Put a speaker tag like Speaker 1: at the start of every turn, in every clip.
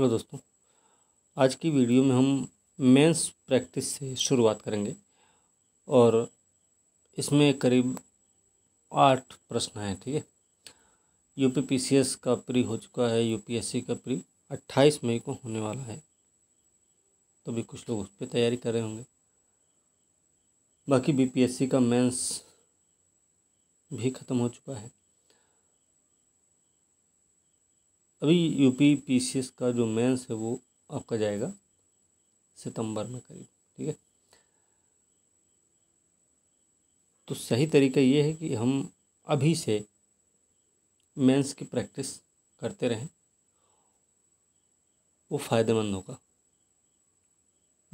Speaker 1: hello दोस्तों आज की वीडियो में हम मेंस प्रैक्टिस से शुरुआत करेंगे और इसमें करीब आठ प्रश्न हैं ठीक है यूपीपीसीएस का प्री हो चुका है यूपीएससी का प्री अट्ठाईस मई को होने वाला है तो भी कुछ लोग उस पर तैयारी कर रहे होंगे बाकी बीपीएससी का मेंस भी ख़त्म हो चुका है अभी यूपी पीसीएस का जो मेंस है वो आपका जाएगा सितंबर में करीब ठीक है तो सही तरीका ये है कि हम अभी से मेंस की प्रैक्टिस करते रहें वो फ़ायदेमंद होगा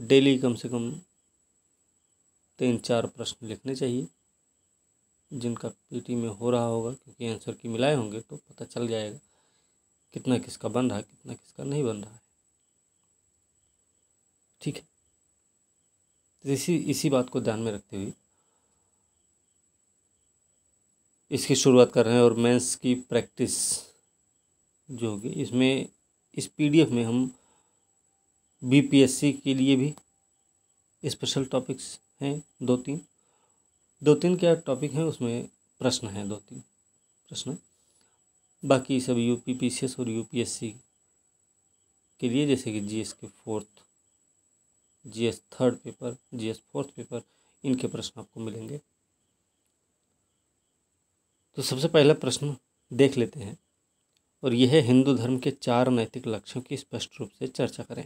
Speaker 1: डेली कम से कम तीन चार प्रश्न लिखने चाहिए जिनका पीटी में हो रहा होगा क्योंकि आंसर की मिलाए होंगे तो पता चल जाएगा कितना किसका बन रहा है कितना किसका नहीं बन रहा है ठीक है इसी इसी बात को ध्यान में रखते हुए इसकी शुरुआत कर रहे हैं और मेंस की प्रैक्टिस जो होगी इसमें इस पीडीएफ में हम बीपीएससी के लिए भी स्पेशल टॉपिक्स हैं दो तीन दो तीन क्या टॉपिक हैं उसमें प्रश्न हैं दो तीन प्रश्न बाकी सब U P P C S और यू पी एस सी के लिए जैसे कि जी एस के fourth G S third paper G S fourth paper इनके प्रश्न आपको मिलेंगे तो सबसे पहला प्रश्न देख लेते हैं और यह है हिंदू धर्म के चार नैतिक लक्ष्यों की स्पष्ट रूप से चर्चा करें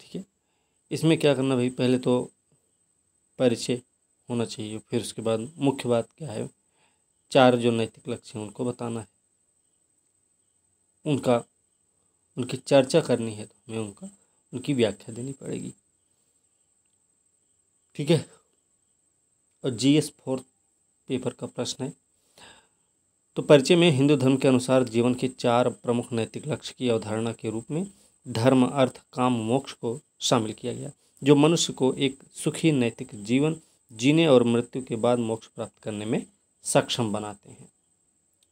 Speaker 1: ठीक है इसमें क्या करना भाई पहले तो परिचय होना चाहिए फिर उसके बाद मुख्य बात क्या है चार जो नैतिक लक्ष्य हैं उनको बताना है उनका उनकी चर्चा करनी है तो हमें उनका उनकी व्याख्या देनी पड़ेगी ठीक है और जी एस फोर्थ पेपर का प्रश्न है तो परिचय में हिंदू धर्म के अनुसार जीवन के चार प्रमुख नैतिक लक्ष्य की अवधारणा के रूप में धर्म अर्थ काम मोक्ष को शामिल किया गया जो मनुष्य को एक सुखी नैतिक जीवन जीने और मृत्यु के बाद मोक्ष प्राप्त करने में सक्षम बनाते हैं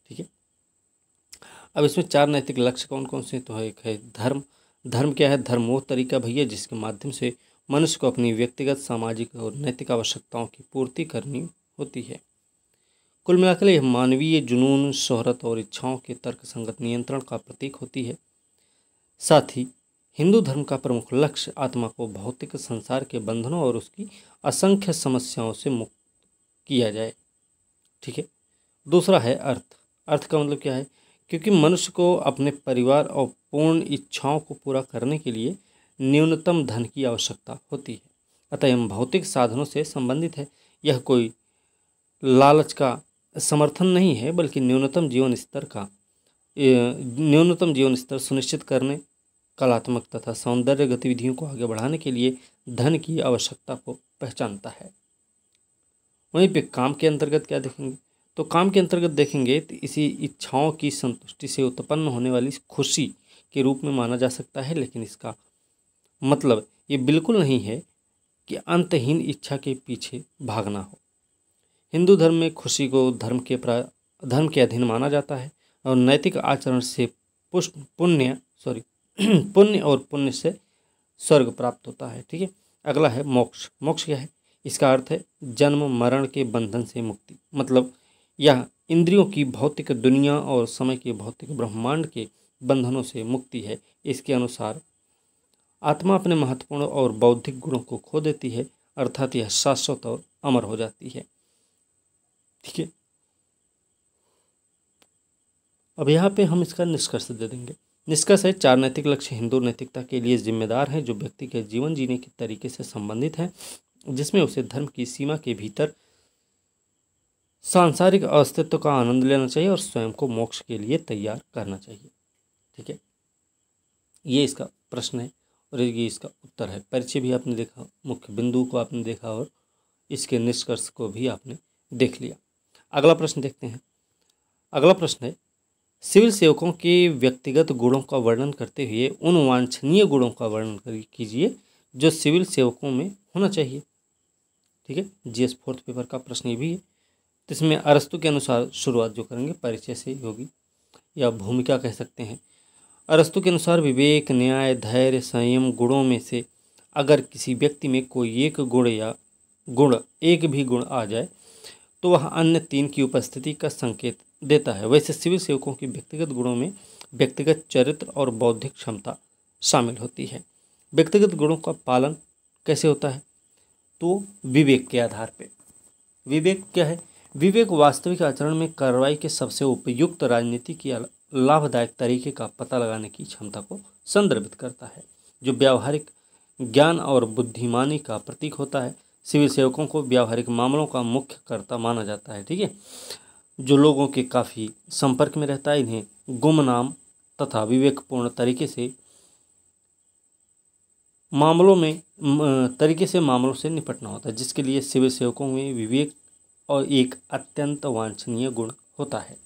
Speaker 1: ठीक है अब इसमें चार नैतिक लक्ष्य कौन कौन से तो है एक है धर्म धर्म क्या है धर्म वो तरीका भैया जिसके माध्यम से मनुष्य को अपनी व्यक्तिगत सामाजिक और नैतिक आवश्यकताओं की पूर्ति करनी होती है कुल मिलाकर यह मानवीय जुनून शोहरत और इच्छाओं के तर्क संगत नियंत्रण का प्रतीक होती है साथ ही हिंदू धर्म का प्रमुख लक्ष्य आत्मा को भौतिक संसार के बंधनों और उसकी असंख्य समस्याओं से मुक्त किया जाए ठीक है दूसरा है अर्थ अर्थ का मतलब क्या है क्योंकि मनुष्य को अपने परिवार और पूर्ण इच्छाओं को पूरा करने के लिए न्यूनतम धन की आवश्यकता होती है अतः हम भौतिक साधनों से संबंधित है यह कोई लालच का समर्थन नहीं है बल्कि न्यूनतम जीवन स्तर का न्यूनतम जीवन स्तर सुनिश्चित करने कलात्मक तथा सौंदर्य गतिविधियों को आगे बढ़ाने के लिए धन की आवश्यकता को पहचानता है वहीं पे काम के अंतर्गत क्या देखेंगे तो काम के अंतर्गत देखेंगे तो इसी इच्छाओं की संतुष्टि से उत्पन्न होने वाली खुशी के रूप में माना जा सकता है लेकिन इसका मतलब ये बिल्कुल नहीं है कि अंतहीन इच्छा के पीछे भागना हो हिंदू धर्म में खुशी को धर्म के प्रा धर्म के अधीन माना जाता है और नैतिक आचरण से पुष्प पुण्य सॉरी पुण्य और पुण्य से स्वर्ग प्राप्त होता है ठीक है अगला है मोक्ष मोक्ष क्या है इसका अर्थ है जन्म मरण के बंधन से मुक्ति मतलब या इंद्रियों की भौतिक दुनिया और समय के भौतिक ब्रह्मांड के बंधनों से मुक्ति है इसके अनुसार आत्मा अपने महत्वपूर्ण और बौद्धिक गुणों को खो देती है अर्थात यह शाश्वत और अमर हो जाती है ठीक है अब यहाँ पे हम इसका निष्कर्ष दे देंगे निष्कर्ष है चार नैतिक लक्ष्य हिंदू नैतिकता के लिए जिम्मेदार हैं जो व्यक्ति के जीवन जीने के तरीके से संबंधित हैं जिसमें उसे धर्म की सीमा के भीतर सांसारिक अस्तित्व का आनंद लेना चाहिए और स्वयं को मोक्ष के लिए तैयार करना चाहिए ठीक है ये इसका प्रश्न है और ये इसका उत्तर है परिचय भी आपने देखा मुख्य बिंदु को आपने देखा और इसके निष्कर्ष को भी आपने देख लिया अगला प्रश्न देखते हैं अगला प्रश्न है सिविल सेवकों के व्यक्तिगत गुणों का वर्णन करते हुए उन वांछनीय गुणों का वर्णन कीजिए जो सिविल सेवकों में होना चाहिए ठीक है जीएस फोर्थ पेपर का प्रश्न ये भी है तो इसमें अरस्तु के अनुसार शुरुआत जो करेंगे परिचय से ही होगी या भूमिका कह सकते हैं अरस्तु के अनुसार विवेक न्याय धैर्य संयम गुणों में से अगर किसी व्यक्ति में कोई एक गुण या गुण एक भी गुण आ जाए तो वह अन्य तीन की उपस्थिति का संकेत देता है वैसे सिविल सेवकों के व्यक्तिगत गुणों में व्यक्तिगत चरित्र और बौद्धिक क्षमता शामिल होती है व्यक्तिगत गुणों का पालन कैसे होता है तो विवेक के आधार पर विवेक क्या है विवेक वास्तविक आचरण में कार्रवाई के सबसे उपयुक्त राजनीति की लाभदायक तरीके का पता लगाने की क्षमता को संदर्भित करता है जो व्यावहारिक ज्ञान और बुद्धिमानी का प्रतीक होता है सिविल सेवकों को व्यावहारिक मामलों का मुख्य कर्ता माना जाता है ठीक है जो लोगों के काफ़ी संपर्क में रहता है इन्हें गुमनाम तथा विवेकपूर्ण तरीके से मामलों में तरीके से मामलों से निपटना होता है जिसके लिए सिविल सेवकों में विवेक और एक अत्यंत वांछनीय गुण होता है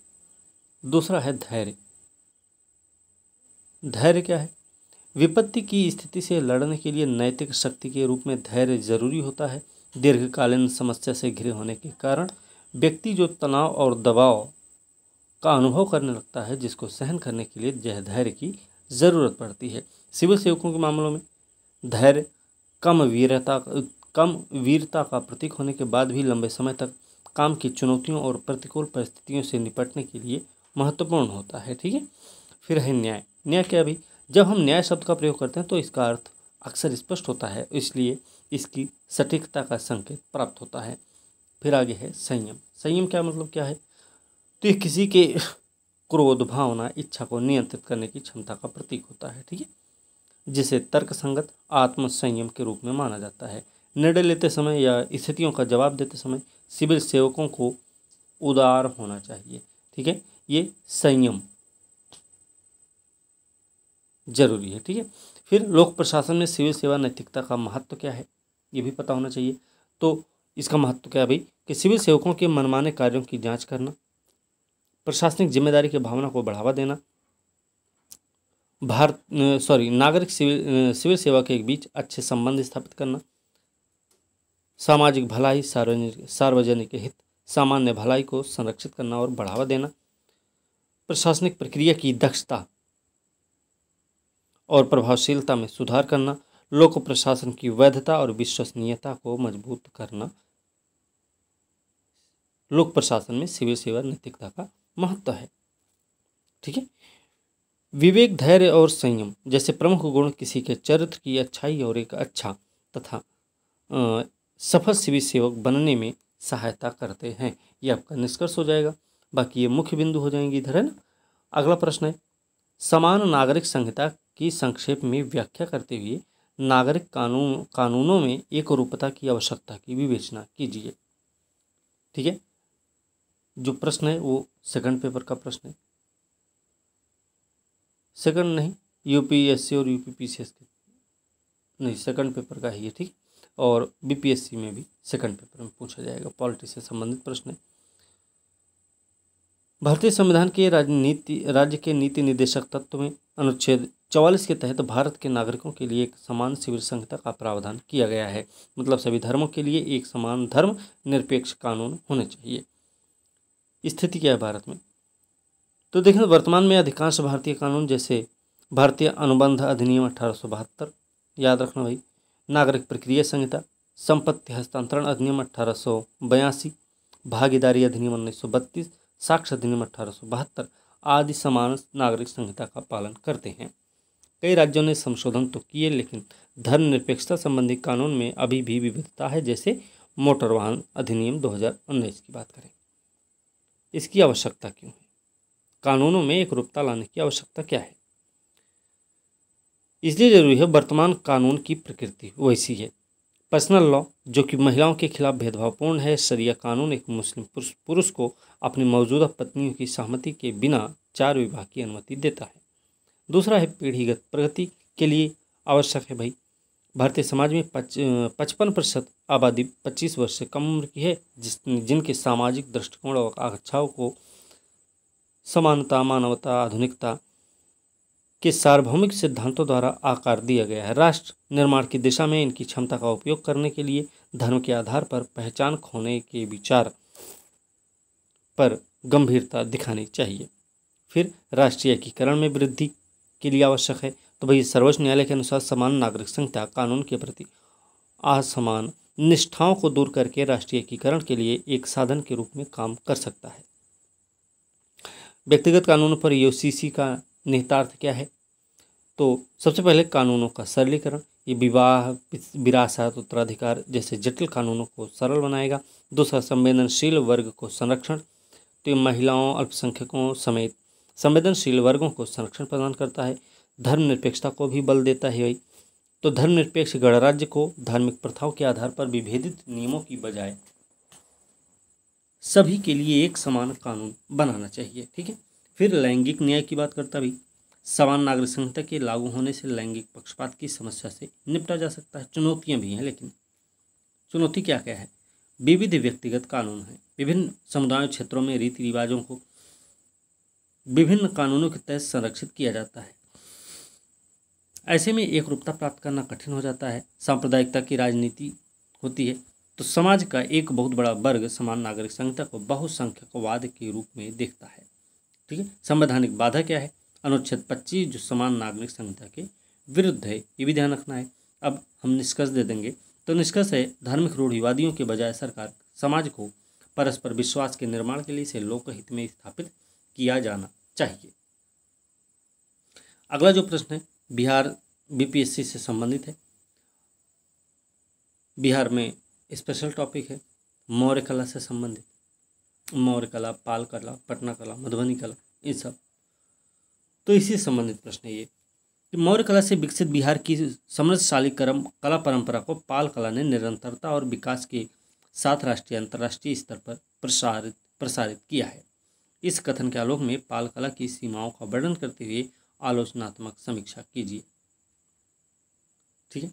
Speaker 1: दूसरा है धैर्य धैर्य क्या है विपत्ति की स्थिति से लड़ने के लिए नैतिक शक्ति के रूप में धैर्य जरूरी होता है दीर्घकालीन समस्या से घिरे होने के कारण व्यक्ति जो तनाव और दबाव का अनुभव करने लगता है जिसको सहन करने के लिए जह धैर्य की ज़रूरत पड़ती है सिविल सेवकों के मामलों में धैर्य कम वीरता कम वीरता का प्रतीक होने के बाद भी लंबे समय तक काम की चुनौतियों और प्रतिकूल परिस्थितियों से निपटने के लिए महत्वपूर्ण होता है ठीक है फिर है न्याय न्याय क्या भी जब हम न्याय शब्द का प्रयोग करते हैं तो इसका अर्थ अक्सर स्पष्ट होता है इसलिए इसकी सटीकता का संकेत प्राप्त होता है फिर आगे है संयम संयम क्या मतलब क्या है तो ये किसी के क्रोध भावना इच्छा को नियंत्रित करने की क्षमता का प्रतीक होता है ठीक है जिसे तर्क संगत आत्म संयम के रूप में माना जाता है निर्णय लेते समय या स्थितियों का जवाब देते समय सिविल सेवकों को उदार होना चाहिए ठीक है ये संयम जरूरी है ठीक है फिर लोक प्रशासन में सिविल सेवा नैतिकता का महत्व क्या है ये भी पता होना चाहिए तो इसका महत्व क्या है भाई कि सिविल सेवकों के मनमाने कार्यों की जांच करना प्रशासनिक जिम्मेदारी की भावना को बढ़ावा देना भारत सॉरी नागरिक सिविल सिविल सेवा के बीच अच्छे संबंध स्थापित करना सामाजिक भलाई सार्वजनिक सार्वजनिक हित सामान्य भलाई को संरक्षित करना और बढ़ावा देना प्रशासनिक प्रक्रिया की दक्षता और प्रभावशीलता में सुधार करना लोक प्रशासन की वैधता और विश्वसनीयता को मजबूत करना लोक प्रशासन में सिविल सेवा नैतिकता का महत्व है ठीक है विवेक धैर्य और संयम जैसे प्रमुख गुण किसी के चरित्र की अच्छाई और एक अच्छा तथा सफल सिविल सेवक बनने में सहायता करते हैं ये आपका निष्कर्ष हो जाएगा बाकी ये मुख्य बिंदु हो जाएंगे इधर है ना अगला प्रश्न है समान नागरिक संहिता की संक्षेप में व्याख्या करते हुए नागरिक कानून कानूनों में एक रूपता की आवश्यकता की विवेचना कीजिए ठीक है जो प्रश्न है वो सेकंड पेपर का प्रश्न है सेकंड नहीं यूपीएससी और यूपीपीसीएस के नहीं सेकंड पेपर का है ठीक और बीपीएससी में भी सेकंड पेपर में पूछा जाएगा पॉलिटिक्स से संबंधित प्रश्न भारतीय संविधान के राजनीति राज्य के नीति निदेशक तत्व में अनुच्छेद चौवालीस के तहत भारत के नागरिकों के लिए एक समान शिविर संहिता का प्रावधान किया गया है मतलब सभी धर्मों के लिए एक समान धर्म निरपेक्ष कानून होने चाहिए स्थिति क्या है भारत में तो देखें वर्तमान में अधिकांश भारतीय कानून जैसे भारतीय अनुबंध अधिनियम अठारह याद रखना भाई नागरिक प्रक्रिया संहिता संपत्ति हस्तांतरण अधिनियम अठारह सौ बयासी भागीदारी अधिनियम उन्नीस सौ बत्तीस साक्ष्य अधिनियम अठारह सौ बहत्तर आदि समान नागरिक संहिता का पालन करते हैं कई राज्यों ने संशोधन तो किए लेकिन धर्मनिरपेक्षता संबंधी कानून में अभी भी विविधता है जैसे मोटर वाहन अधिनियम 2019 की बात करें इसकी आवश्यकता क्यों है कानूनों में एक रूपता लाने की आवश्यकता क्या है इसलिए जरूरी है वर्तमान कानून की प्रकृति वैसी है पर्सनल लॉ जो कि महिलाओं के खिलाफ भेदभावपूर्ण है सरिया कानून एक मुस्लिम पुरुष पुरुष को अपनी मौजूदा पत्नियों की सहमति के बिना चार विवाह की अनुमति देता है दूसरा है पीढ़ीगत प्रगति के लिए आवश्यक है भाई भारतीय समाज में पच पचपन प्रतिशत आबादी पच्चीस वर्ष से कम उम्र की है जिस जिनके सामाजिक दृष्टिकोण और आकक्षाओं को समानता मानवता आधुनिकता के सार्वभौमिक सिद्धांतों द्वारा आकार दिया गया है राष्ट्र निर्माण की दिशा में इनकी क्षमता का उपयोग करने के लिए धर्म के आधार पर पहचान खोने के विचार पर गंभीरता दिखानी चाहिए फिर राष्ट्रीय एकीकरण में वृद्धि के लिए आवश्यक है तो भाई सर्वोच्च न्यायालय के अनुसार समान नागरिक संहिता कानून के प्रति असमान निष्ठाओं को दूर करके राष्ट्रीय एकीकरण के लिए एक साधन के रूप में काम कर सकता है व्यक्तिगत कानूनों पर यूसीसी e का निहितार्थ क्या है तो सबसे पहले कानूनों का सरलीकरण ये विवाह विरासत उत्तराधिकार जैसे जटिल कानूनों को सरल बनाएगा दूसरा संवेदनशील वर्ग को संरक्षण तो ये महिलाओं अल्पसंख्यकों समेत संवेदनशील वर्गों को संरक्षण प्रदान करता है धर्मनिरपेक्षता को भी बल देता है वही तो धर्मनिरपेक्ष गणराज्य को धार्मिक प्रथाओं के आधार पर विभेदित नियमों की बजाय सभी के लिए एक समान कानून बनाना चाहिए ठीक है फिर लैंगिक न्याय की बात करता भी समान नागरिक संहिता के लागू होने से लैंगिक पक्षपात की समस्या से निपटा जा सकता है चुनौतियाँ भी हैं लेकिन चुनौती क्या क्या है विविध व्यक्तिगत कानून हैं विभिन्न समुदाय क्षेत्रों में रीति रिवाजों को विभिन्न कानूनों के तहत संरक्षित किया जाता है ऐसे में एक रूपता प्राप्त करना कठिन हो जाता है सांप्रदायिकता की राजनीति होती है तो समाज का एक बहुत बड़ा वर्ग समान नागरिक संहिता को बहुसंख्यकवाद के रूप में देखता है ठीक है संवैधानिक बाधा क्या है अनुच्छेद पच्चीस जो समान नागरिक संहिता के विरुद्ध है ये भी ध्यान रखना है अब हम निष्कर्ष दे देंगे तो निष्कर्ष है धार्मिक रूढ़िवादियों के बजाय सरकार समाज को परस्पर विश्वास के निर्माण के लिए इसे लोकहित में स्थापित किया जाना चाहिए अगला जो प्रश्न है बिहार बीपीएससी से संबंधित है बिहार में स्पेशल टॉपिक है मौर्य कला से संबंधित मौर्य कला पाल कला पटना कला मधुबनी कला इन सब तो इससे संबंधित प्रश्न ये कि मौर्य कला से विकसित बिहार की समृद्धशाली कर्म कला परंपरा को पाल कला ने निरंतरता और विकास के साथ राष्ट्रीय अंतर्राष्ट्रीय स्तर पर प्रसारित प्रसारित किया है इस कथन के आलोक में पाल कला की सीमाओं का वर्णन करते हुए आलोचनात्मक समीक्षा कीजिए ठीक है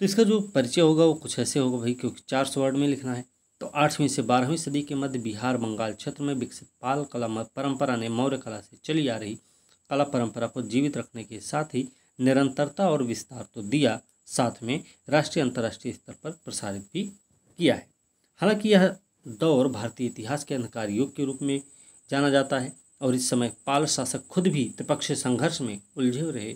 Speaker 1: तो इसका जो परिचय होगा वो कुछ ऐसे होगा भाई क्योंकि चार सौ वर्ड में लिखना है तो आठवीं से बारहवीं सदी के मध्य बिहार बंगाल क्षेत्र में विकसित पाल कला परंपरा ने मौर्य कला से चली आ रही कला परंपरा को जीवित रखने के साथ ही निरंतरता और विस्तार तो दिया साथ में राष्ट्रीय अंतर्राष्ट्रीय स्तर पर प्रसारित भी किया है हालांकि यह दौर भारतीय इतिहास के अंधकार युग के रूप में जाना जाता है और इस समय पाल शासक खुद भी त्रिपक्षीय संघर्ष में उलझे रहे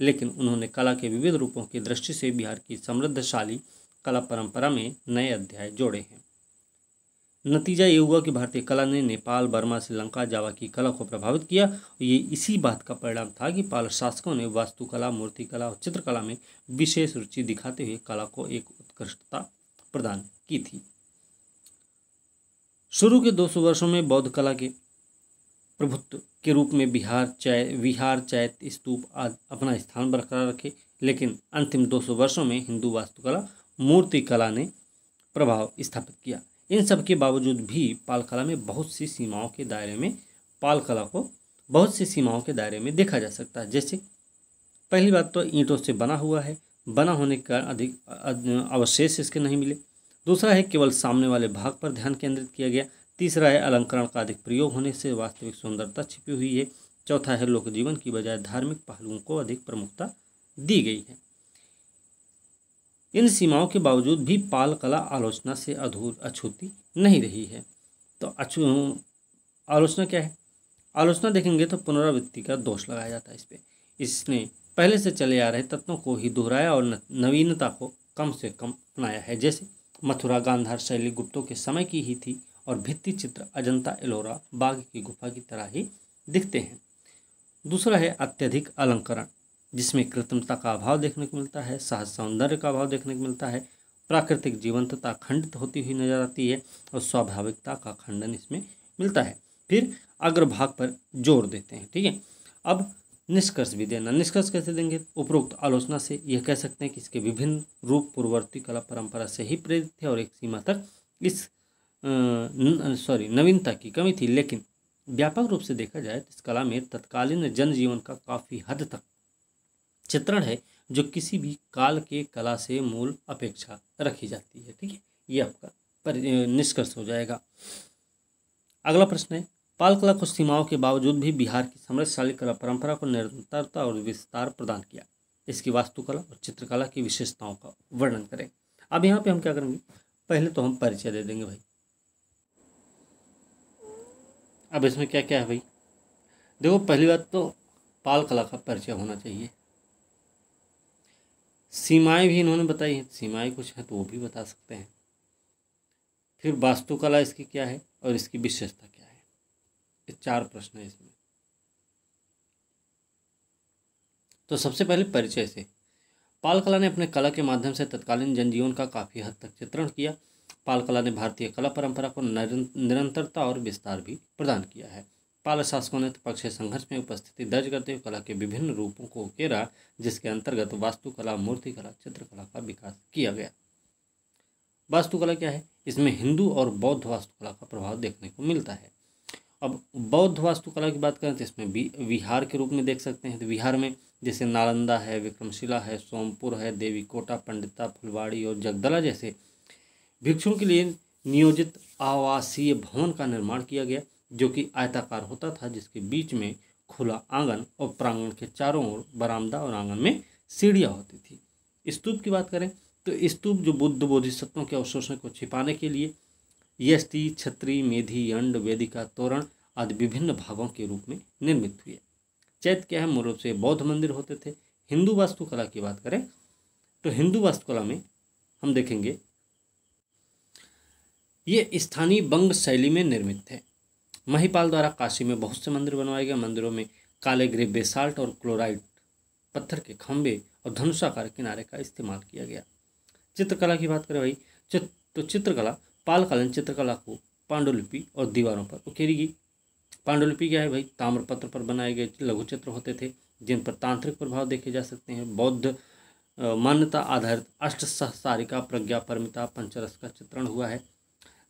Speaker 1: लेकिन उन्होंने कला के विविध रूपों की दृष्टि से बिहार की समृद्धशाली कला परंपरा में नए अध्याय जोड़े हैं नतीजा ये हुआ कि भारतीय कला ने नेपाल बर्मा श्रीलंका जावा की कला को प्रभावित किया और ये इसी बात का परिणाम था कि पाल शासकों ने वास्तुकला मूर्तिकला और चित्रकला में विशेष रुचि दिखाते हुए कला को एक उत्कृष्टता प्रदान की थी शुरू के 200 वर्षों में बौद्ध कला के प्रभुत्व के रूप में बिहार चाय विहार चैत स्तूप आदि अपना स्थान बरकरार रखे लेकिन अंतिम 200 वर्षों में हिंदू वास्तुकला मूर्तिकला ने प्रभाव स्थापित किया इन सब के बावजूद भी पालकला में बहुत सी सीमाओं के दायरे में पालकला को बहुत सी सीमाओं के दायरे में देखा जा सकता है जैसे पहली बात तो ईंटों से बना हुआ है बना होने के कारण अधिक अवशेष इसके नहीं मिले दूसरा है केवल सामने वाले भाग पर ध्यान केंद्रित किया गया तीसरा है अलंकरण का अधिक प्रयोग होने से वास्तविक सुंदरता छिपी हुई है चौथा है लोक जीवन की बजाय धार्मिक पहलुओं को अधिक प्रमुखता दी गई है इन सीमाओं के बावजूद भी पाल कला आलोचना से अधूर अछूती नहीं रही है तो अछू आलोचना क्या है आलोचना देखेंगे तो पुनरावृत्ति का दोष लगाया जाता है इस पर इसने पहले से चले आ रहे तत्वों को ही दोहराया और नवीनता को कम से कम अपनाया है जैसे मथुरा गांधार शैली गुप्तों के समय की ही थी और भित्ति चित्र अजंता एलोरा बाघ की गुफा की तरह ही दिखते हैं दूसरा है अत्यधिक अलंकरण जिसमें कृत्रिमता का अभाव देखने को मिलता है सहज सौंदर्य का अभाव देखने को मिलता है प्राकृतिक जीवंतता खंडित होती हुई नजर आती है और स्वाभाविकता का खंडन इसमें मिलता है फिर अग्रभाग पर जोर देते हैं ठीक है अब निष्कर्ष भी देना निष्कर्ष कैसे देंगे उपरोक्त आलोचना से यह कह सकते हैं कि इसके विभिन्न रूप पूर्ववर्ती कला परंपरा से ही प्रेरित थे और एक सीमा तक इस सॉरी नवीनता की कमी थी लेकिन व्यापक रूप से देखा जाए तो इस कला में तत्कालीन जनजीवन का काफ़ी हद तक चित्रण है जो किसी भी काल के कला से मूल अपेक्षा रखी जाती है ठीक है ये आपका पर निष्कर्ष हो जाएगा अगला प्रश्न है पाल कला कुछ सीमाओं के बावजूद भी बिहार की समृद्धशाली कला परंपरा को निरंतरता और विस्तार प्रदान किया इसकी वास्तुकला और चित्रकला की विशेषताओं का वर्णन करें अब यहाँ पे हम क्या करेंगे पहले तो हम परिचय दे देंगे भाई अब इसमें क्या क्या है भाई देखो पहली बात तो पाल कला का परिचय होना चाहिए सीमाएं भी इन्होंने बताई हैं सीमाएं कुछ हैं तो वो भी बता सकते हैं फिर वास्तुकला इसकी क्या है और इसकी विशेषता क्या है ये चार प्रश्न है इसमें तो सबसे पहले परिचय से पाल कला ने अपने कला के माध्यम से तत्कालीन जनजीवन का काफ़ी हद तक चित्रण किया पाल कला ने भारतीय कला परंपरा को निरंतरता और विस्तार भी प्रदान किया है पाल शासकों ने पक्षी संघर्ष में उपस्थिति दर्ज करते हुए कला के विभिन्न रूपों को घेरा जिसके अंतर्गत वास्तुकला मूर्तिकला चित्रकला का विकास किया गया वास्तुकला क्या है इसमें हिंदू और बौद्ध वास्तुकला का प्रभाव देखने को मिलता है अब बौद्ध वास्तुकला की बात करें तो इसमें विहार के रूप में देख सकते हैं तो विहार में जैसे नालंदा है विक्रमशिला है सोमपुर है देवी कोटा पंडिता फुलवाड़ी और जगदला जैसे भिक्षुओं के लिए नियोजित आवासीय भवन का निर्माण किया गया जो कि आयताकार होता था जिसके बीच में खुला आंगन और प्रांगण के चारों ओर बरामदा और आंगन में सीढ़ियाँ होती थी स्तूप की बात करें तो स्तूप जो बुद्ध बोधिसत्वों के अवशोषण को छिपाने के लिए यस्ति छत्री मेधी अंड वेदिका तोरण आदि विभिन्न भागों के रूप में निर्मित हुई है के अहम मूल रूप से बौद्ध मंदिर होते थे हिंदू वास्तुकला की बात करें तो हिंदू वास्तुकला में हम देखेंगे ये स्थानीय बंग शैली में निर्मित थे महिपाल द्वारा काशी में बहुत से मंदिर बनवाए गए मंदिरों में काले ग्रे बेसाल्ट और क्लोराइड पत्थर के खम्भे और धनुषाकार किनारे का इस्तेमाल किया गया चित्रकला की बात करें भाई तो चित्रकला पालकालीन चित्रकला को पांडुलिपि और दीवारों पर उकेरी गई पांडुलिपि क्या है भाई ताम्रपत्र पर बनाए गए लघु चित्र होते थे जिन पर तांत्रिक प्रभाव देखे जा सकते हैं बौद्ध मान्यता आधारित अष्ट सहसारिका प्रज्ञा परमिता पंचरस का चित्रण हुआ है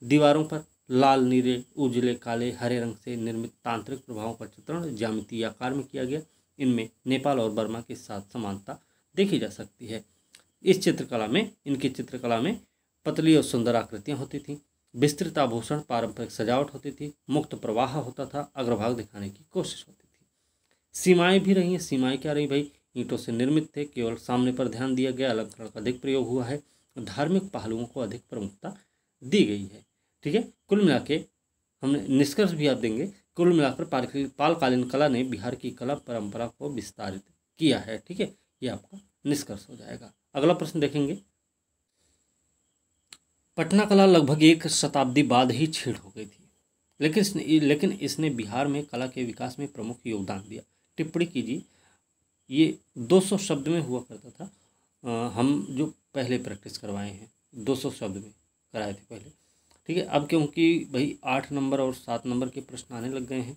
Speaker 1: दीवारों पर लाल नीले उजले काले हरे रंग से निर्मित तांत्रिक प्रभावों का चित्रण ज्यामितीय आकार में किया गया इनमें नेपाल और बर्मा के साथ समानता देखी जा सकती है इस चित्रकला में इनकी चित्रकला में पतली और सुंदर आकृतियाँ होती थीं विस्तृत आभूषण पारंपरिक सजावट होती थी मुक्त प्रवाह होता था अग्रभाग दिखाने की कोशिश होती थी सीमाएं भी रही हैं सीमाएं क्या रही भाई ईंटों से निर्मित थे केवल सामने पर ध्यान दिया गया अलंकरण का अधिक प्रयोग हुआ है धार्मिक पहलुओं को अधिक प्रमुखता दी गई है ठीक है कुल मिला के निष्कर्ष भी आप देंगे कुल मिलाकर पालकालीन कला ने बिहार की कला परंपरा को विस्तारित किया है ठीक है ये आपका निष्कर्ष हो जाएगा अगला प्रश्न देखेंगे पटना कला लगभग एक शताब्दी बाद ही छीण हो गई थी लेकिन इसने लेकिन इसने बिहार में कला के विकास में प्रमुख योगदान दिया टिप्पणी कीजिए ये 200 शब्द में हुआ करता था आ, हम जो पहले प्रैक्टिस करवाए हैं 200 शब्द में कराए थे पहले ठीक है अब क्योंकि भाई आठ नंबर और सात नंबर के प्रश्न आने लग गए हैं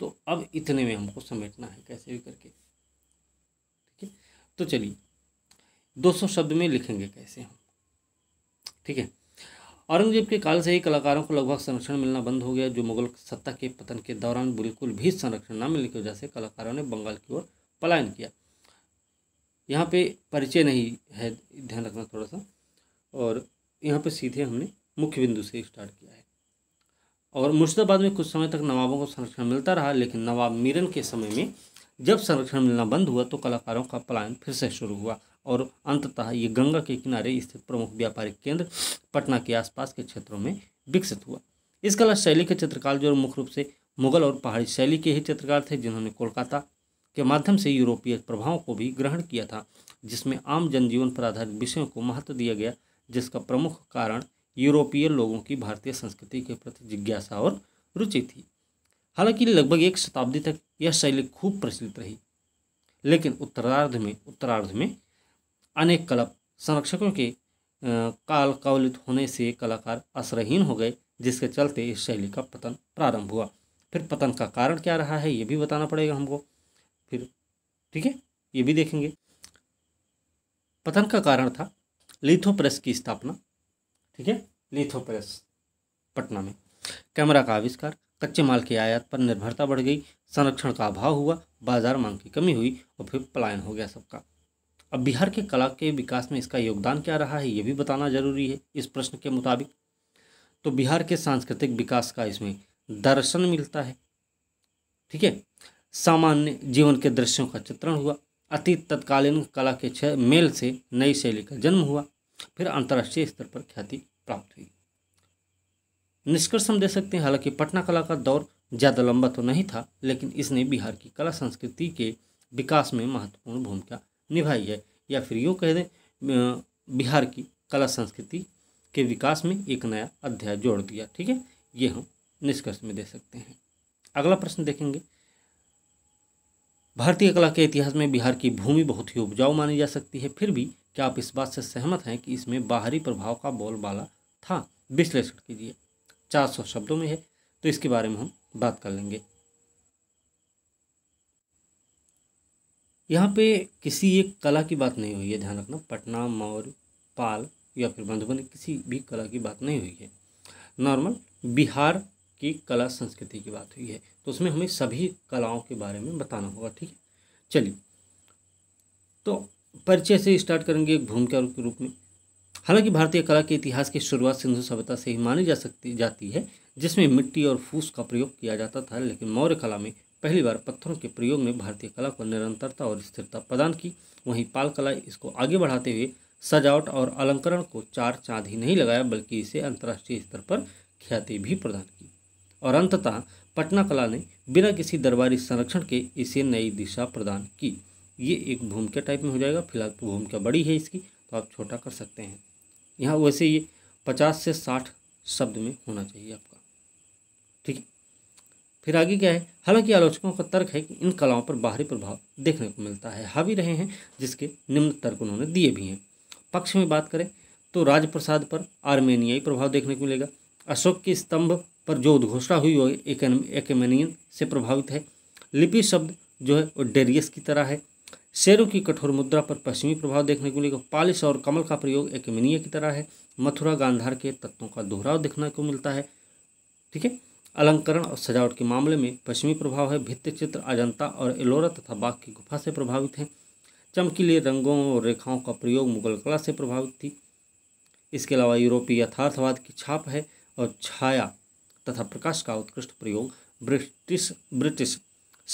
Speaker 1: तो अब इतने में हमको समेटना है कैसे भी करके ठीक है तो चलिए दो सौ शब्द में लिखेंगे कैसे हम ठीक है औरंगजेब के काल से ही कलाकारों को लगभग संरक्षण मिलना बंद हो गया जो मुगल सत्ता के पतन के दौरान बिल्कुल भी संरक्षण न मिलने की वजह से कलाकारों ने बंगाल की ओर पलायन किया यहाँ पे परिचय नहीं है ध्यान रखना थोड़ा सा और यहाँ पे सीधे हमने मुख्य बिंदु से स्टार्ट किया है और मुर्शिदाबाद में कुछ समय तक नवाबों को संरक्षण मिलता रहा लेकिन नवाब मीरन के समय में जब संरक्षण मिलना बंद हुआ तो कलाकारों का पलायन फिर से शुरू हुआ और अंततः ये गंगा के किनारे स्थित प्रमुख व्यापारिक केंद्र पटना के आसपास के क्षेत्रों में विकसित हुआ इस कला शैली के चित्रकार जो मुख्य रूप से मुगल और पहाड़ी शैली के ही चित्रकार थे जिन्होंने कोलकाता के माध्यम से यूरोपीय प्रभाव को भी ग्रहण किया था जिसमें आम जनजीवन पर आधारित विषयों को महत्व दिया गया जिसका प्रमुख कारण यूरोपीय लोगों की भारतीय संस्कृति के प्रति जिज्ञासा और रुचि थी हालांकि लगभग एक शताब्दी तक यह शैली खूब प्रचलित रही लेकिन उत्तरार्ध में उत्तरार्ध में अनेक क्लब संरक्षकों के काल कवलित होने से कलाकार असरहीन हो गए जिसके चलते इस शैली का पतन प्रारंभ हुआ फिर पतन का कारण क्या रहा है ये भी बताना पड़ेगा हमको फिर ठीक है ये भी देखेंगे पतन का कारण था लिथो प्रेस की स्थापना ठीक है लिथो प्रेस पटना में कैमरा का आविष्कार कच्चे माल की आयात पर निर्भरता बढ़ गई संरक्षण का अभाव हुआ बाजार मांग की कमी हुई और फिर पलायन हो गया सबका अब बिहार के कला के विकास में इसका योगदान क्या रहा है ये भी बताना जरूरी है इस प्रश्न के मुताबिक तो बिहार के सांस्कृतिक विकास का इसमें दर्शन मिलता है ठीक है सामान्य जीवन के दृश्यों का चित्रण हुआ अति तत्कालीन कला के छह मेल से नई शैली का जन्म हुआ फिर अंतर्राष्ट्रीय स्तर पर ख्याति प्राप्त हुई निष्कर्ष हम दे सकते हैं हालांकि पटना कला का दौर ज़्यादा लंबा तो नहीं था लेकिन इसने बिहार की कला संस्कृति के विकास में महत्वपूर्ण भूमिका निभाई है या फिर यूँ कह दें बिहार की कला संस्कृति के विकास में एक नया अध्याय जोड़ दिया ठीक है ये हम निष्कर्ष में दे सकते हैं अगला प्रश्न देखेंगे भारतीय कला के इतिहास में बिहार की भूमि बहुत ही उपजाऊ मानी जा सकती है फिर भी क्या आप इस बात से सहमत हैं कि इसमें बाहरी प्रभाव का बोलबाला था विश्लेषण कीजिए चार सौ शब्दों में है तो इसके बारे में हम बात कर लेंगे यहाँ पे किसी एक कला की बात नहीं हुई है ध्यान रखना पटना मौर्य पाल या फिर मधुबनी किसी भी कला की बात नहीं हुई है नॉर्मल बिहार की कला संस्कृति की बात हुई है तो उसमें हमें सभी कलाओं के बारे में बताना होगा ठीक है चलिए तो परिचय से स्टार्ट करेंगे एक भूमिका के रूप में हालांकि भारतीय कला के इतिहास की शुरुआत सिंधु सभ्यता से ही मानी जा सकती जाती है जिसमें मिट्टी और फूस का प्रयोग किया जाता था लेकिन मौर्य कला में पहली बार पत्थरों के प्रयोग ने भारतीय कला को निरंतरता और स्थिरता प्रदान की वहीं पाल कला इसको आगे बढ़ाते हुए सजावट और अलंकरण को चार चांद ही नहीं लगाया बल्कि इसे अंतर्राष्ट्रीय स्तर पर ख्याति भी प्रदान की और अंततः पटना कला ने बिना किसी दरबारी संरक्षण के इसे नई दिशा प्रदान की ये एक भूमिका टाइप में हो जाएगा फिलहाल भूमिका बड़ी है इसकी तो आप छोटा कर सकते हैं यहाँ वैसे ये पचास से साठ शब्द में होना चाहिए आपका ठीक है फिर आगे क्या है हालांकि आलोचकों का तर्क है कि इन कलाओं पर बाहरी प्रभाव देखने को मिलता है हावी रहे हैं जिसके निम्न तर्क उन्होंने दिए भी हैं पक्ष में बात करें तो राजप्रसाद पर आर्मेनियाई प्रभाव देखने को मिलेगा अशोक के स्तंभ पर जो उद्घोषणा हुई वो एकमेनियन से प्रभावित है लिपि शब्द जो है वो डेरियस की तरह है शेरों की कठोर मुद्रा पर पश्चिमी प्रभाव देखने को मिलेगा पालिश और कमल का प्रयोग एक मिनीय की तरह है मथुरा गांधार के तत्वों का दोहराव देखने को मिलता है ठीक है अलंकरण और सजावट के मामले में पश्चिमी प्रभाव है भित्ति चित्र अजंता और एलोरा तथा बाघ की गुफा से प्रभावित हैं चमकीले रंगों और रेखाओं का प्रयोग मुगल कला से प्रभावित थी इसके अलावा यूरोपीय यथार्थवाद की छाप है और छाया तथा प्रकाश का उत्कृष्ट प्रयोग ब्रिटिश ब्रिटिश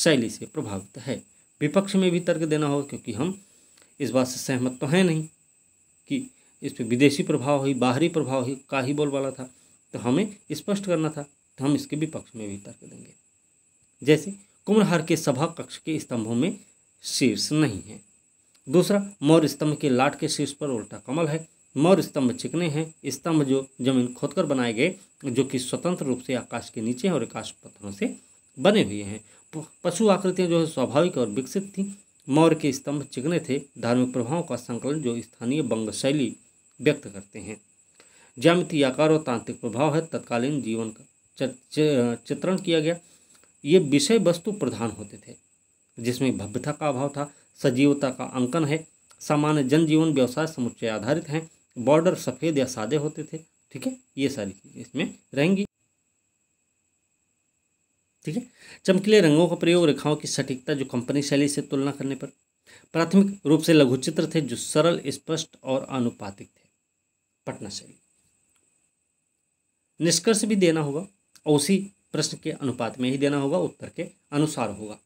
Speaker 1: शैली से प्रभावित है विपक्ष में भी तर्क देना होगा क्योंकि हम इस बात से सहमत तो हैं नहीं कि इस पर विदेशी प्रभाव ही बाहरी प्रभाव ही का ही बोलबाला था तो हमें स्पष्ट करना था तो हम इसके विपक्ष में भी तर्क देंगे जैसे कुम्रहार के सभा कक्ष के स्तंभों में शीर्ष नहीं है दूसरा मौर्य स्तंभ के लाट के शीर्ष पर उल्टा कमल है मौर्य स्तंभ चिकने हैं स्तंभ जो जमीन खोदकर बनाए गए जो कि स्वतंत्र रूप से आकाश के नीचे और आकाश पत्थरों से बने हुए हैं पशु आकृतियाँ जो है स्वाभाविक और विकसित थीं मौर्य के स्तंभ चिकने थे धार्मिक प्रभावों का संकलन जो स्थानीय बंग शैली व्यक्त करते हैं ज्यामिति आकार और तांत्रिक प्रभाव है तत्कालीन जीवन का चित्रण किया गया ये विषय वस्तु प्रधान होते थे जिसमें भव्यता का अभाव था सजीवता का अंकन है सामान्य जनजीवन व्यवसाय समुच्चय आधारित हैं बॉर्डर सफ़ेद या सादे होते थे ठीक है ये सारी चीज़ें इसमें रहेंगी ठीक है चमकीले रंगों का प्रयोग रेखाओं की सटीकता जो कंपनी शैली से तुलना करने पर प्राथमिक रूप से लघु चित्र थे जो सरल स्पष्ट और आनुपातिक थे पटना शैली निष्कर्ष भी देना होगा और उसी प्रश्न के अनुपात में ही देना होगा उत्तर के अनुसार होगा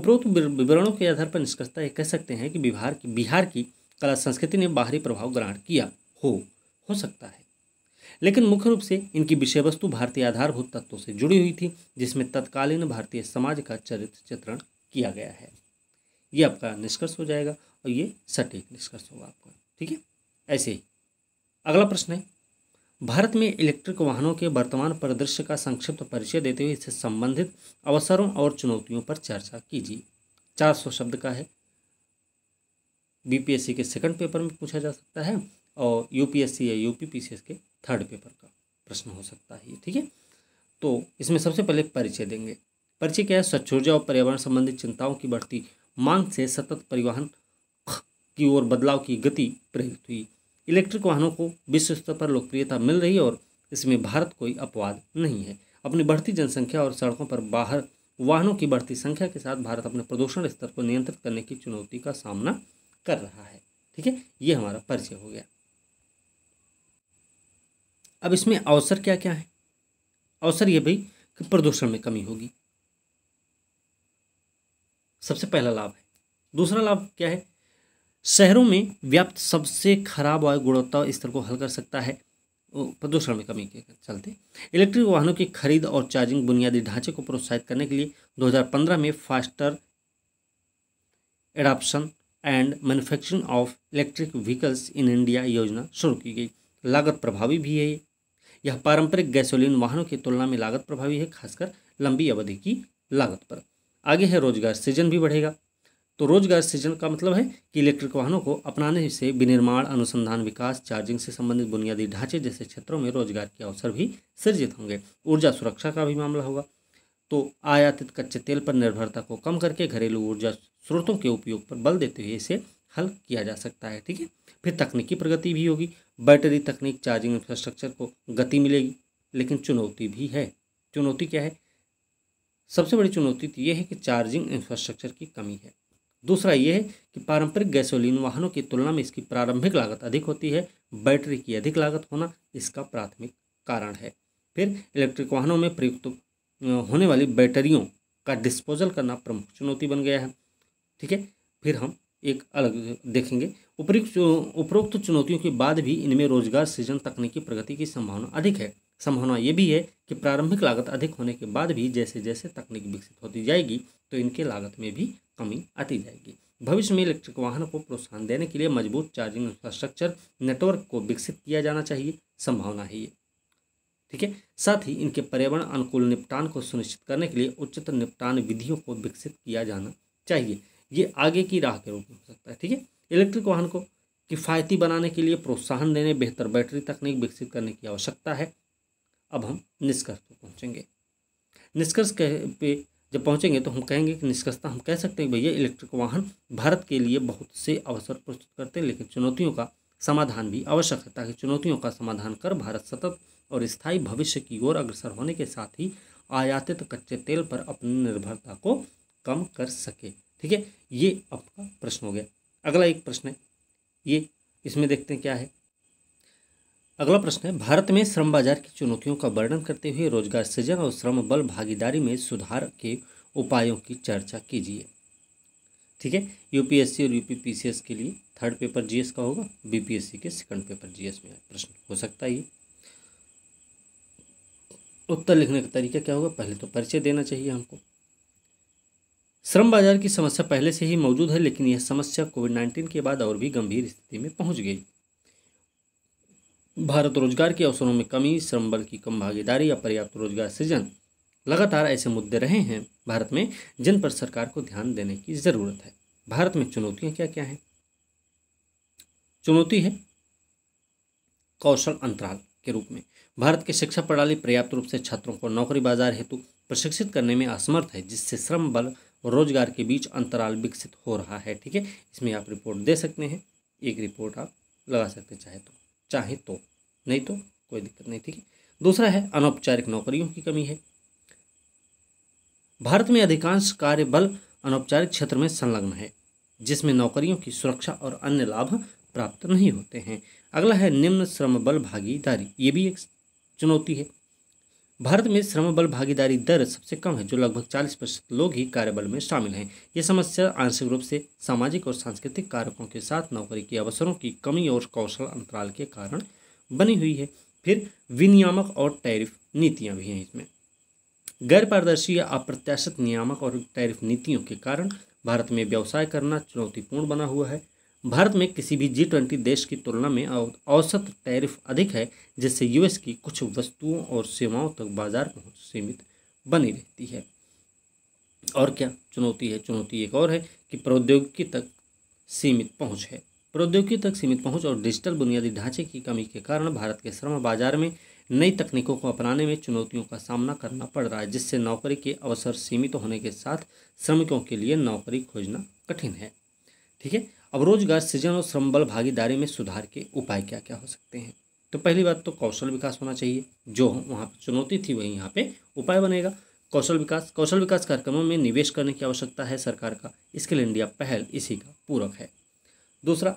Speaker 1: उपरोक्त विवरणों के आधार पर निष्कर्षता ये कह सकते हैं कि बिहार की बिहार की कला संस्कृति ने बाहरी प्रभाव ग्रहण किया हो हो सकता है लेकिन मुख्य रूप से इनकी विषय वस्तु भारतीय आधारभूत तत्वों से जुड़ी हुई थी जिसमें तत्कालीन भारतीय समाज का चरित्र चित्रण किया गया है ये आपका निष्कर्ष हो जाएगा और ये सटीक निष्कर्ष होगा आपका ठीक है ऐसे ही अगला प्रश्न है भारत में इलेक्ट्रिक वाहनों के वर्तमान परिदृश्य का संक्षिप्त परिचय देते हुए इससे संबंधित अवसरों और चुनौतियों पर चर्चा कीजिए चार सौ शब्द का है बीपीएससी के सेकंड पेपर में पूछा जा सकता है और यूपीएससी या यूपीपीसीएस के थर्ड पेपर का प्रश्न हो सकता है ठीक है तो इसमें सबसे पहले परिचय देंगे परिचय क्या है स्वच्छ ऊर्जा और पर्यावरण संबंधित चिंताओं की बढ़ती मांग से सतत परिवहन की ओर बदलाव की गति प्रेरित हुई इलेक्ट्रिक वाहनों को विश्व स्तर पर लोकप्रियता मिल रही है और इसमें भारत कोई अपवाद नहीं है अपनी बढ़ती जनसंख्या और सड़कों पर बाहर वाहनों की बढ़ती संख्या के साथ भारत अपने प्रदूषण स्तर को नियंत्रित करने की चुनौती का सामना कर रहा है ठीक है ये हमारा परिचय हो गया अब इसमें अवसर क्या क्या है अवसर ये भाई कि प्रदूषण में कमी होगी सबसे पहला लाभ है दूसरा लाभ क्या है शहरों में व्याप्त सबसे खराब वायु गुणवत्ता स्तर को हल कर सकता है प्रदूषण में कमी के चलते इलेक्ट्रिक वाहनों की खरीद और चार्जिंग बुनियादी ढांचे को प्रोत्साहित करने के लिए 2015 में faster adoption and manufacturing of electric vehicles in India योजना शुरू की गई लागत प्रभावी भी है यह पारंपरिक गैसोलीन वाहनों की तुलना में लागत प्रभावी है खासकर लंबी अवधि की लागत पर आगे है रोजगार सृजन भी बढ़ेगा तो रोजगार सृजन का मतलब है कि इलेक्ट्रिक वाहनों को अपनाने से विनिर्माण अनुसंधान विकास चार्जिंग से संबंधित बुनियादी ढांचे जैसे क्षेत्रों में रोजगार के अवसर भी सृजित होंगे ऊर्जा सुरक्षा का भी मामला होगा तो आयातित कच्चे तेल पर निर्भरता को कम करके घरेलू ऊर्जा स्रोतों के उपयोग पर बल देते हुए इसे हल किया जा सकता है ठीक है फिर तकनीकी प्रगति भी होगी बैटरी तकनीक चार्जिंग इंफ्रास्ट्रक्चर को गति मिलेगी लेकिन चुनौती भी है चुनौती क्या है सबसे बड़ी चुनौती तो यह है कि चार्जिंग इंफ्रास्ट्रक्चर की कमी है दूसरा ये है कि पारंपरिक गैसोलीन वाहनों की तुलना में इसकी प्रारंभिक लागत अधिक होती है बैटरी की अधिक लागत होना इसका प्राथमिक कारण है फिर इलेक्ट्रिक वाहनों में प्रयुक्त होने वाली बैटरियों का डिस्पोजल करना प्रमुख चुनौती बन गया है ठीक है फिर हम एक अलग देखेंगे उपरुक्त उपरोक्त चुनौतियों के बाद भी इनमें रोजगार सृजन तकनीकी प्रगति की संभावना अधिक है संभावना ये भी है कि प्रारंभिक लागत अधिक होने के बाद भी जैसे जैसे तकनीक विकसित होती जाएगी तो इनके लागत में भी कमी आती जाएगी भविष्य में इलेक्ट्रिक वाहनों को प्रोत्साहन देने के लिए मजबूत चार्जिंग इंफ्रास्ट्रक्चर नेटवर्क को विकसित किया जाना चाहिए संभावना है ये ठीक है साथ ही इनके पर्यावरण अनुकूल निपटान को सुनिश्चित करने के लिए उच्चतर निपटान विधियों को विकसित किया जाना चाहिए ये आगे की राह के रूप में हो सकता है ठीक है इलेक्ट्रिक वाहन को किफ़ायती बनाने के लिए प्रोत्साहन देने बेहतर बैटरी तकनीक विकसित करने की आवश्यकता है अब हम निष्कर्ष पर पहुँचेंगे निष्कर्ष पे जब पहुँचेंगे तो हम कहेंगे कि निष्कर्षता हम कह सकते हैं भैया इलेक्ट्रिक वाहन भारत के लिए बहुत से अवसर प्रस्तुत करते हैं लेकिन चुनौतियों का समाधान भी आवश्यक है ताकि चुनौतियों का समाधान कर भारत सतत और स्थायी भविष्य की ओर अग्रसर होने के साथ ही आयातित कच्चे तेल पर अपनी निर्भरता को कम कर सके ठीक है ये आपका प्रश्न हो गया अगला एक प्रश्न है ये इसमें देखते हैं क्या है अगला प्रश्न है भारत में श्रम बाजार की चुनौतियों का वर्णन करते हुए रोजगार सृजन और श्रम बल भागीदारी में सुधार के उपायों की चर्चा कीजिए ठीक है यूपीएससी और यूपीपीसीएस के लिए थर्ड पेपर जीएस का होगा बीपीएससी के सेकंड पेपर जीएस में प्रश्न हो सकता है ये उत्तर लिखने का तरीका क्या होगा पहले तो परिचय देना चाहिए हमको श्रम बाजार की समस्या पहले से ही मौजूद है लेकिन यह समस्या कोविड नाइन्टीन के बाद और भी गंभीर स्थिति में पहुंच गई भारत रोजगार के अवसरों में कमी श्रम बल की कम भागीदारी या पर्याप्त रोजगार सृजन लगातार ऐसे मुद्दे रहे हैं भारत में जिन पर सरकार को ध्यान देने की ज़रूरत है भारत में चुनौतियाँ क्या क्या हैं चुनौती है कौशल अंतराल के रूप में भारत की शिक्षा प्रणाली पर्याप्त रूप से छात्रों को नौकरी बाजार हेतु प्रशिक्षित करने में असमर्थ है जिससे श्रम बल और रोजगार के बीच अंतराल विकसित हो रहा है ठीक है इसमें आप रिपोर्ट दे सकते हैं एक रिपोर्ट आप लगा सकते हैं चाहे तो चाहे तो नहीं तो कोई दिक्कत नहीं ठीक है दूसरा है अनौपचारिक नौकरियों की कमी है भारत में अधिकांश कार्य बल अनौपचारिक क्षेत्र में संलग्न है जिसमें नौकरियों की सुरक्षा और अन्य लाभ प्राप्त नहीं होते हैं अगला है निम्न श्रम बल भागीदारी ये भी एक चुनौती है भारत में श्रम बल भागीदारी दर सबसे कम है जो लगभग 40 प्रतिशत लोग ही कार्यबल में शामिल हैं ये समस्या आंशिक रूप से सामाजिक और सांस्कृतिक कारकों के साथ नौकरी के अवसरों की कमी और कौशल अंतराल के कारण बनी हुई है फिर विनियामक और टैरिफ नीतियाँ भी हैं इसमें गैर पारदर्शी या अप्रत्याशित नियामक और टैरिफ नीतियों के कारण भारत में व्यवसाय करना चुनौतीपूर्ण बना हुआ है भारत में किसी भी जी ट्वेंटी देश की तुलना में औसत टैरिफ अधिक है जिससे यूएस की कुछ वस्तुओं और सेवाओं तक बाजार पहुंच सीमित बनी रहती है और क्या चुनौती है चुनौती एक और है कि प्रौद्योगिकी तक सीमित पहुंच है प्रौद्योगिकी तक सीमित पहुंच और डिजिटल बुनियादी ढांचे की कमी के कारण भारत के श्रम बाजार में नई तकनीकों को अपनाने में चुनौतियों का सामना करना पड़ रहा है जिससे नौकरी के अवसर सीमित होने के साथ श्रमिकों के लिए नौकरी खोजना कठिन है ठीक है अब रोजगार सृजन और श्रम बल भागीदारी में सुधार के उपाय क्या क्या हो सकते हैं तो पहली बात तो कौशल विकास होना चाहिए जो वहाँ पर चुनौती थी वही यहाँ पे उपाय बनेगा कौशल विकास कौशल विकास कार्यक्रमों में निवेश करने की आवश्यकता है सरकार का स्किल इंडिया पहल इसी का पूरक है दूसरा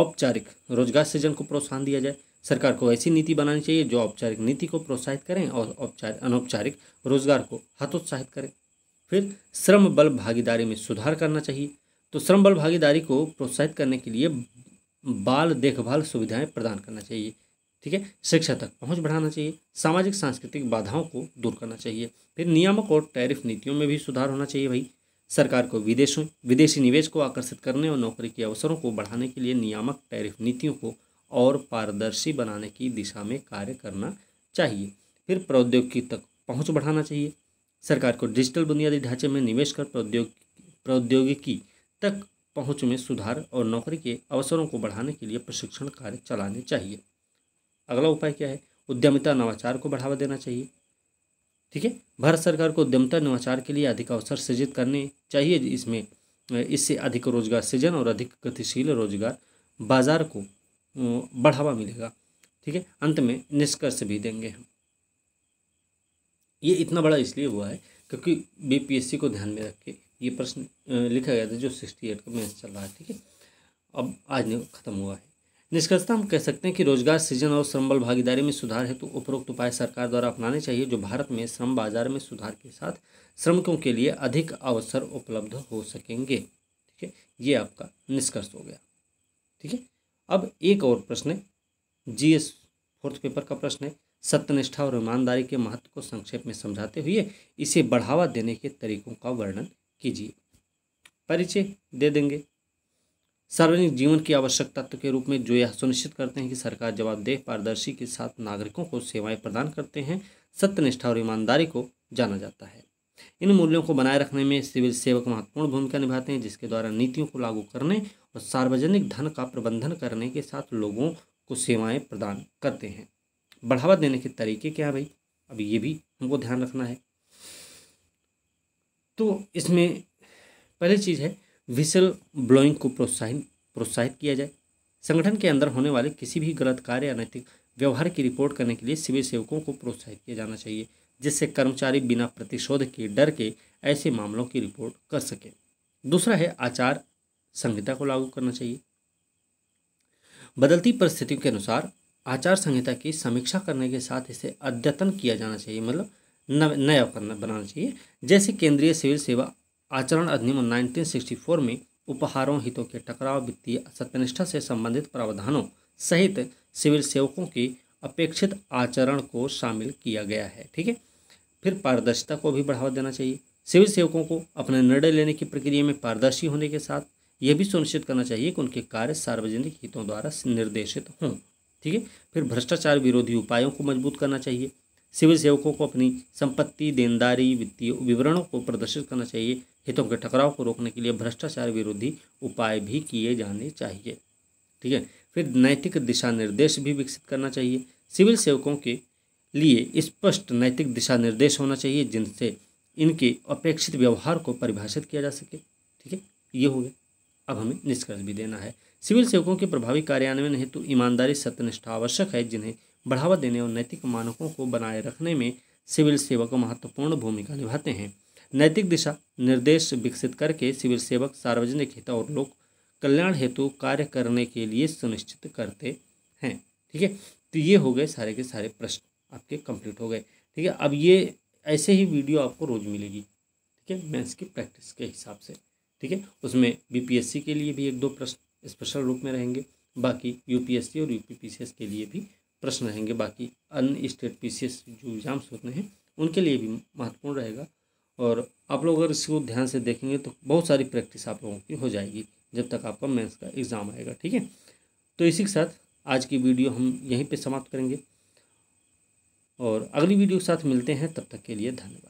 Speaker 1: औपचारिक रोजगार सृजन को प्रोत्साहन दिया जाए सरकार को ऐसी नीति बनानी चाहिए जो औपचारिक नीति को प्रोत्साहित करें और औपचारिक अनौपचारिक रोजगार को हतोत्साहित करें फिर श्रम बल भागीदारी में सुधार करना चाहिए तो श्रम बल भागीदारी को प्रोत्साहित करने के लिए बाल देखभाल सुविधाएं प्रदान करना चाहिए ठीक है शिक्षा तक पहुंच बढ़ाना चाहिए सामाजिक सांस्कृतिक बाधाओं को दूर करना चाहिए फिर नियामक और टैरिफ नीतियों में भी सुधार होना चाहिए भाई सरकार को विदेशों विदेशी निवेश को आकर्षित करने और नौकरी के अवसरों को बढ़ाने के लिए नियामक टैरिफ नीतियों को और पारदर्शी बनाने की दिशा में कार्य करना चाहिए फिर प्रौद्योगिकी तक पहुँच बढ़ाना चाहिए सरकार को डिजिटल बुनियादी ढांचे में निवेश कर प्रौद्योग प्रौद्योगिकी तक पहुंच में सुधार और नौकरी के अवसरों को बढ़ाने के लिए प्रशिक्षण कार्य चलाने चाहिए अगला उपाय क्या है उद्यमिता नवाचार को बढ़ावा देना चाहिए ठीक है भारत सरकार को उद्यमिता नवाचार के लिए अधिक अवसर सृजित करने चाहिए इसमें इससे अधिक रोजगार सृजन और अधिक गतिशील रोजगार बाजार को बढ़ावा मिलेगा ठीक है अंत में निष्कर्ष भी देंगे हम ये इतना बड़ा इसलिए हुआ है क्योंकि बीपीएससी को ध्यान में रख के ये प्रश्न लिखा गया था जो सिक्सटी एट का मेन्स चल रहा है ठीक है अब आज खत्म हुआ है निष्कर्षता हम कह सकते हैं कि रोजगार सृजन और श्रम बल भागीदारी में सुधार है तो उपरोक्त उपाय सरकार द्वारा अपनाने चाहिए जो भारत में श्रम बाजार में सुधार के साथ श्रमिकों के लिए अधिक अवसर उपलब्ध हो सकेंगे ठीक है ये आपका निष्कर्ष हो गया ठीक है अब एक और प्रश्न है जी एस फोर्थ पेपर का प्रश्न है सत्यनिष्ठा और ईमानदारी के महत्व को संक्षेप में समझाते हुए इसे बढ़ावा देने के तरीकों का वर्णन कीजिए परिचय दे देंगे सार्वजनिक जीवन की आवश्यक तत्व के रूप में जो यह सुनिश्चित करते हैं कि सरकार जवाबदेह पारदर्शी के साथ नागरिकों को सेवाएं प्रदान करते हैं सत्यनिष्ठा और ईमानदारी को जाना जाता है इन मूल्यों को बनाए रखने में सिविल सेवक महत्वपूर्ण भूमिका निभाते हैं जिसके द्वारा नीतियों को लागू करने और सार्वजनिक धन का प्रबंधन करने के साथ लोगों को सेवाएं प्रदान करते हैं बढ़ावा देने के तरीके क्या भाई अब ये भी हमको ध्यान रखना है तो इसमें पहली चीज़ है विसल ब्लोइंग को प्रोत्साहन प्रोत्साहित किया जाए संगठन के अंदर होने वाले किसी भी गलत कार्य अनैतिक व्यवहार की रिपोर्ट करने के लिए सिविल सेवकों को प्रोत्साहित किया जाना चाहिए जिससे कर्मचारी बिना प्रतिशोध के डर के ऐसे मामलों की रिपोर्ट कर सकें दूसरा है आचार संहिता को लागू करना चाहिए बदलती परिस्थितियों के अनुसार आचार संहिता की समीक्षा करने के साथ इसे अद्यतन किया जाना चाहिए मतलब नया करना बनाना चाहिए जैसे केंद्रीय सिविल सेवा आचरण अधिनियम 1964 में उपहारों हितों के टकराव वित्तीय सत्यनिष्ठा से संबंधित प्रावधानों सहित सिविल सेवकों की अपेक्षित आचरण को शामिल किया गया है ठीक है फिर पारदर्शिता को भी बढ़ावा देना चाहिए सिविल सेवकों को अपने निर्णय लेने की प्रक्रिया में पारदर्शी होने के साथ यह भी सुनिश्चित करना चाहिए कि उनके कार्य सार्वजनिक हितों द्वारा निर्देशित हों ठीक है फिर भ्रष्टाचार विरोधी उपायों को मजबूत करना चाहिए सिविल सेवकों को अपनी संपत्ति देनदारी वित्तीय विवरणों को प्रदर्शित करना चाहिए हितों के टकराव को रोकने के लिए भ्रष्टाचार विरोधी उपाय भी किए जाने चाहिए ठीक है फिर नैतिक दिशा निर्देश भी विकसित करना चाहिए सिविल सेवकों के लिए स्पष्ट नैतिक दिशा निर्देश होना चाहिए जिनसे इनके अपेक्षित व्यवहार को परिभाषित किया जा सके ठीक है ये हो गया अब हमें निष्कर्ष भी देना है सिविल सेवकों के प्रभावी कार्यान्वयन हेतु ईमानदारी सत्यनिष्ठा आवश्यक है जिन्हें बढ़ावा देने और नैतिक मानकों को बनाए रखने में सिविल सेवक महत्वपूर्ण भूमिका निभाते हैं नैतिक दिशा निर्देश विकसित करके सिविल सेवक सार्वजनिक हित और लोक कल्याण हेतु कार्य करने के लिए सुनिश्चित करते हैं ठीक है तो ये हो गए सारे के सारे प्रश्न आपके कंप्लीट हो गए ठीक है अब ये ऐसे ही वीडियो आपको रोज़ मिलेगी ठीक है मैथ्स की प्रैक्टिस के हिसाब से ठीक है उसमें बीपीएससी के लिए भी एक दो प्रश्न स्पेशल रूप में रहेंगे बाकी यूपीएससी और यूपीपीसीएस के लिए भी प्रश्न रहेंगे बाकी अन्य स्टेट पी जो एग्ज़ाम्स होते हैं उनके लिए भी महत्वपूर्ण रहेगा और आप लोग अगर इसको ध्यान से देखेंगे तो बहुत सारी प्रैक्टिस आप लोगों की हो जाएगी जब तक आपका मेंस का एग्ज़ाम आएगा ठीक है तो इसी के साथ आज की वीडियो हम यहीं पे समाप्त करेंगे और अगली वीडियो के साथ मिलते हैं तब तक के लिए धन्यवाद